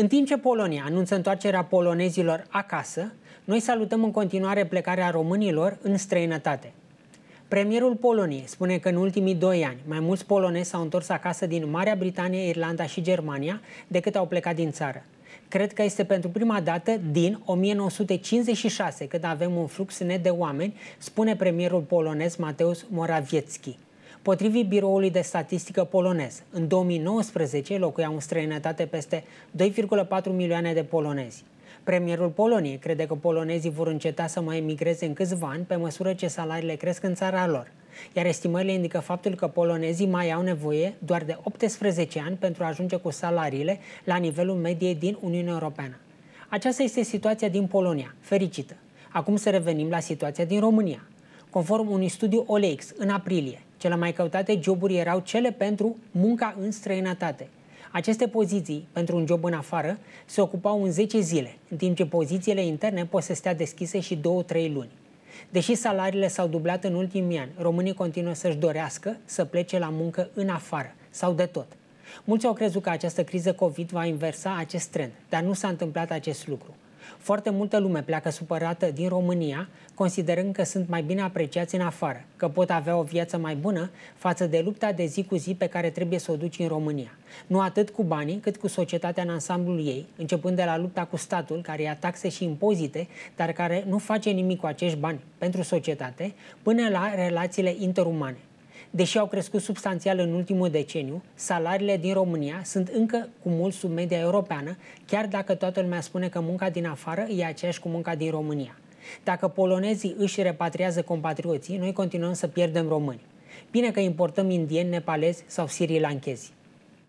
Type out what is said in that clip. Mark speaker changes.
Speaker 1: În timp ce Polonia anunță întoarcerea polonezilor acasă, noi salutăm în continuare plecarea românilor în străinătate. Premierul Poloniei spune că în ultimii doi ani mai mulți polonezi s-au întors acasă din Marea Britanie, Irlanda și Germania decât au plecat din țară. Cred că este pentru prima dată din 1956 când avem un flux net de oameni, spune premierul polonez Mateusz Morawiecki. Potrivit Biroului de Statistică polonez, în 2019 locuiau în străinătate peste 2,4 milioane de polonezi. Premierul Poloniei crede că polonezii vor înceta să mai emigreze în câțiva ani pe măsură ce salariile cresc în țara lor, iar estimările indică faptul că polonezii mai au nevoie doar de 18 ani pentru a ajunge cu salariile la nivelul mediei din Uniunea Europeană. Aceasta este situația din Polonia, fericită. Acum să revenim la situația din România. Conform unui studiu OLEX, în aprilie, cele mai căutate joburi erau cele pentru munca în străinătate. Aceste poziții pentru un job în afară se ocupau în 10 zile, în timp ce pozițiile interne pot să stea deschise și 2-3 luni. Deși salariile s-au dublat în ultimii ani, românii continuă să-și dorească să plece la muncă în afară sau de tot. Mulți au crezut că această criză COVID va inversa acest trend, dar nu s-a întâmplat acest lucru. Foarte multă lume pleacă supărată din România, considerând că sunt mai bine apreciați în afară, că pot avea o viață mai bună față de lupta de zi cu zi pe care trebuie să o duci în România. Nu atât cu banii, cât cu societatea în ansamblul ei, începând de la lupta cu statul, care ia taxe și impozite, dar care nu face nimic cu acești bani pentru societate, până la relațiile interumane. Deși au crescut substanțial în ultimul deceniu, salariile din România sunt încă cu mult sub media europeană, chiar dacă toată lumea spune că munca din afară e aceeași cu munca din România. Dacă polonezii își repatriază compatrioții, noi continuăm să pierdem români. Bine că importăm indieni, nepalezi sau sirilanchezi.